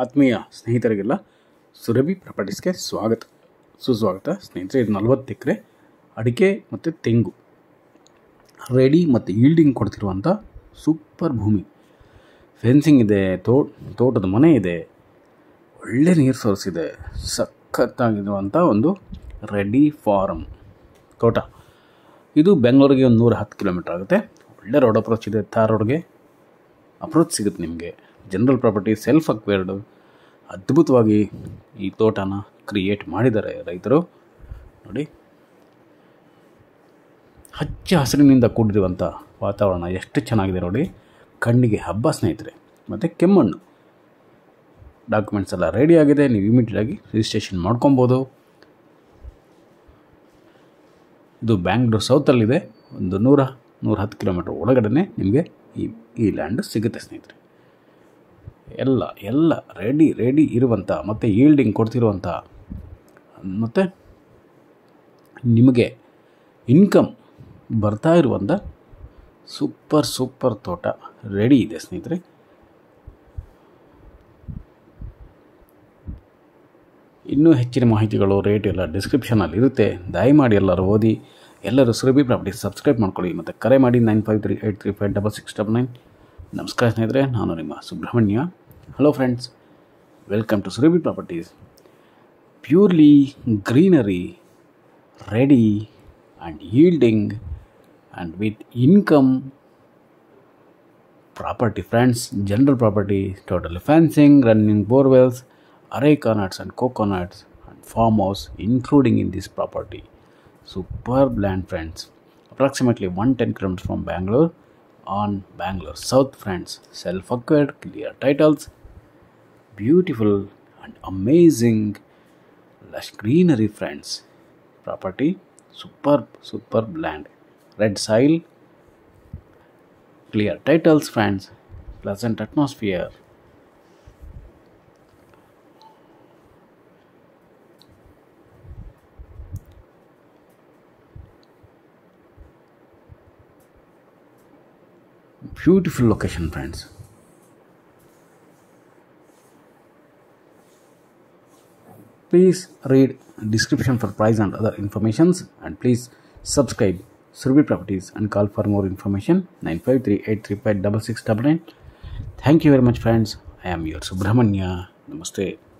ಆತ್ಮೀಯ ಸ್ನೇಹಿತರಿಗೆಲ್ಲ ಸುರಭಿ ಪ್ರಾಪರ್ಟೀಸ್ಗೆ ಸ್ವಾಗತ ಸುಸ್ವಾಗತ ಸ್ನೇಹಿತರೆ ಇದು ನಲವತ್ತು ಎಕರೆ ಅಡಿಕೆ ಮತ್ತು ತೆಂಗು ರೆಡಿ ಮತ್ತು ಈಲ್ಡಿಂಗ್ ಕೊಡ್ತಿರುವಂಥ ಸೂಪರ್ ಭೂಮಿ ಫೆನ್ಸಿಂಗ್ ಇದೆ ತೋ ತೋಟದ ಮನೆ ಇದೆ ಒಳ್ಳೆ ನೀರು ಸೋರ್ಸ್ ಸಖತ್ತಾಗಿರುವಂಥ ಒಂದು ರೆಡಿ ಫಾರಮ್ ತೋಟ ಇದು ಬೆಂಗಳೂರಿಗೆ ಒಂದು ನೂರ ಹತ್ತು ಕಿಲೋಮೀಟ್ರ್ ಆಗುತ್ತೆ ಒಳ್ಳೆ ರೋಡ್ ಅಪ್ರೋಚ್ ಇದೆ ಥಾರ್ ರೋಡ್ಗೆ ಅಪ್ರೋಚ್ ಸಿಗುತ್ತೆ ನಿಮಗೆ ಜನರಲ್ ಪ್ರಾಪರ್ಟಿ ಸೆಲ್ಫ್ ಅಕ್ವೇರ್ಡ್ ಅದ್ಭುತವಾಗಿ ಈ ತೋಟನ ಕ್ರಿಯೇಟ್ ಮಾಡಿದ್ದಾರೆ ರೈತರು ನೋಡಿ ಹಚ್ಚ ಹಸಿರಿನಿಂದ ಕೂಡಿರುವಂಥ ವಾತಾವರಣ ಎಷ್ಟು ಚೆನ್ನಾಗಿದೆ ನೋಡಿ ಕಣ್ಣಿಗೆ ಹಬ್ಬ ಸ್ನೇಹಿತರೆ ಮತ್ತು ಕೆಮ್ಮಣ್ಣು ಡಾಕ್ಯುಮೆಂಟ್ಸ್ ಎಲ್ಲ ರೆಡಿ ಆಗಿದೆ ನೀವು ಇಮಿಡಿಯೇಟಾಗಿ ರಿಜಿಸ್ಟ್ರೇಷನ್ ಮಾಡ್ಕೊಬೋದು ಇದು ಬ್ಯಾಂಗ್ಳೂರು ಸೌತಲ್ಲಿದೆ ಒಂದು ನೂರ ನೂರ ಹತ್ತು ಕಿಲೋಮೀಟ್ರ್ ಒಳಗಡೆ ನಿಮಗೆ ಈ ಈ ಲ್ಯಾಂಡ್ ಸಿಗುತ್ತೆ ಸ್ನೇಹಿತರೆ ಎಲ್ಲ ಎಲ್ಲ ರೆಡಿ ರೆಡಿ ಇರುವಂಥ ಮತ್ತು ಈಲ್ಡಿಂಗ್ ಕೊಡ್ತಿರುವಂಥ ಮತ್ತು ನಿಮಗೆ ಇನ್ಕಮ್ ಬರ್ತಾ ಇರುವಂಥ ಸೂಪರ್ ಸೂಪರ್ ತೋಟ ರೆಡಿ ಇದೆ ಸ್ನೇಹಿತರೆ ಇನ್ನೂ ಹೆಚ್ಚಿನ ಮಾಹಿತಿಗಳು ರೇಟ್ ಎಲ್ಲ ಡಿಸ್ಕ್ರಿಪ್ಷನಲ್ಲಿ ಇರುತ್ತೆ ದಯಮಾಡಿ ಎಲ್ಲರೂ ಓದಿ ಎಲ್ಲರೂ ಸುರಭಿ ಪ್ರಾಪರ್ಟಿ ಸಬ್ಸ್ಕ್ರೈಬ್ ಮಾಡ್ಕೊಳ್ಳಿ ಮತ್ತು ಕರೆ ಮಾಡಿ nine five three eight three five double six double nine ನಮಸ್ಕಾರ ಸ್ನೇಹಿತರೆ ನಾನು ನಿಮ್ಮ Subrahmanya Hello, friends. Welcome to Surabhi Properties. Purely greenery, ready and yielding, and with income property, friends. General property, totally fencing, running borewells, array conuts and coconuts, and farmhouse, including in this property. Superb land, friends. Approximately 110 kilometers from Bangalore on Bangalore South friends, self acquired clear titles, beautiful and amazing lush greenery friends, property, superb, superb land, red soil, clear titles friends, pleasant atmosphere, Beautiful location, friends. Please read description for price and other informations and please subscribe Survey Properties and call for more information nine five three eight three five double six double nine. Thank you very much friends. I am your Subrahmanya. Namaste.